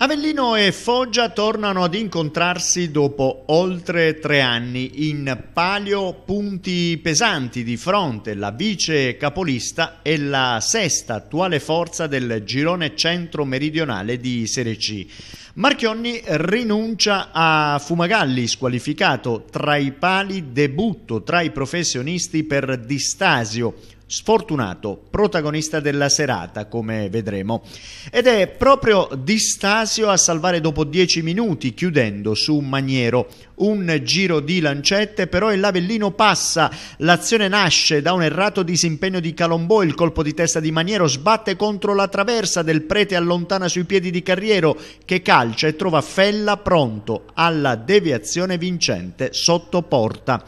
Avellino e Foggia tornano ad incontrarsi dopo oltre tre anni in palio punti pesanti di fronte la vice capolista e la sesta attuale forza del girone centro-meridionale di Serie C. Marchionni rinuncia a Fumagalli, squalificato tra i pali, debutto tra i professionisti per Distasio, sfortunato protagonista della serata, come vedremo. Ed è proprio Di Stasio a salvare dopo 10 minuti, chiudendo su un maniero. Un giro di lancette, però il Lavellino passa, l'azione nasce da un errato disimpegno di Calombò, il colpo di testa di Maniero sbatte contro la traversa del prete allontana sui piedi di Carriero che calcia e trova Fella pronto alla deviazione vincente sotto porta.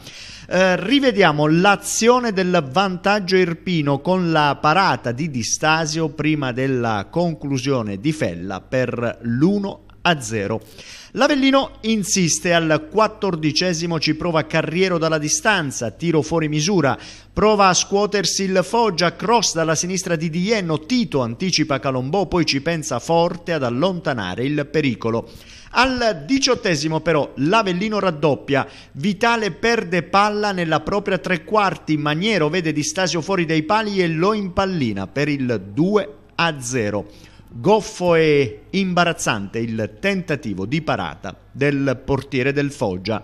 Eh, rivediamo l'azione del vantaggio irregolare Irpino con la parata di Distasio prima della conclusione di Fella per l'1 a 0. L'Avellino insiste al quattordicesimo, ci prova Carriero dalla distanza, tiro fuori misura, prova a scuotersi il Foggia, cross dalla sinistra di Dienno, Tito anticipa Calombò, poi ci pensa forte ad allontanare il pericolo. Al diciottesimo però l'Avellino raddoppia, Vitale perde palla nella propria tre quarti, Maniero vede Di Stasio fuori dai pali e lo impallina per il 2 a 0. Goffo e imbarazzante il tentativo di parata del portiere del Foggia.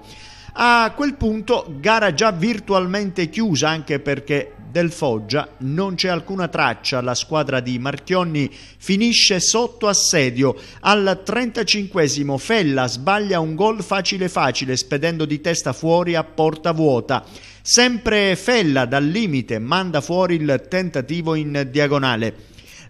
A quel punto gara già virtualmente chiusa anche perché del Foggia non c'è alcuna traccia, la squadra di Marchionni finisce sotto assedio. Al 35 Fella sbaglia un gol facile facile spedendo di testa fuori a porta vuota. Sempre Fella dal limite manda fuori il tentativo in diagonale.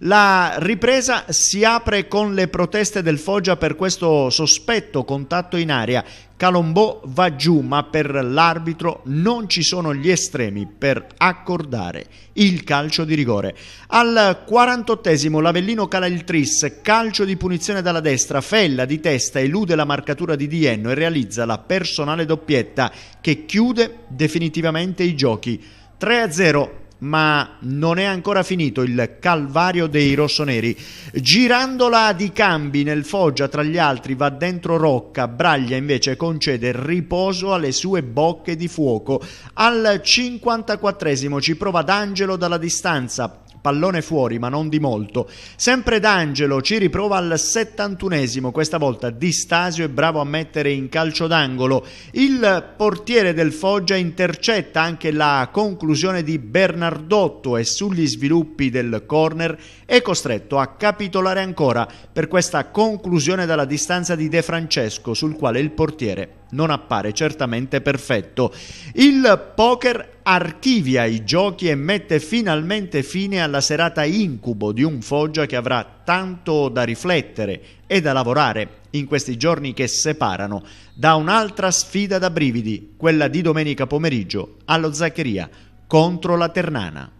La ripresa si apre con le proteste del Foggia per questo sospetto contatto in aria. Calombò va giù, ma per l'arbitro non ci sono gli estremi per accordare il calcio di rigore. Al 48esimo l'Avellino cala il tris, calcio di punizione dalla destra, Fella di testa elude la marcatura di Dienno e realizza la personale doppietta che chiude definitivamente i giochi. 3-0 ma non è ancora finito il calvario dei rossoneri. Girandola di cambi nel Foggia tra gli altri va dentro Rocca, Braglia invece concede riposo alle sue bocche di fuoco. Al 54 ci prova D'Angelo dalla distanza, pallone fuori ma non di molto. Sempre D'Angelo ci riprova al 71esimo, questa volta Di Stasio è bravo a mettere in calcio d'angolo. Il portiere del Foggia intercetta anche la conclusione di Bernardotto e sugli sviluppi del corner è costretto a capitolare ancora per questa conclusione dalla distanza di De Francesco sul quale il portiere non appare certamente perfetto. Il poker archivia i giochi e mette finalmente fine alla serata incubo di un Foggia che avrà tanto da riflettere e da lavorare in questi giorni che separano da un'altra sfida da brividi, quella di domenica pomeriggio allo Zaccheria contro la Ternana.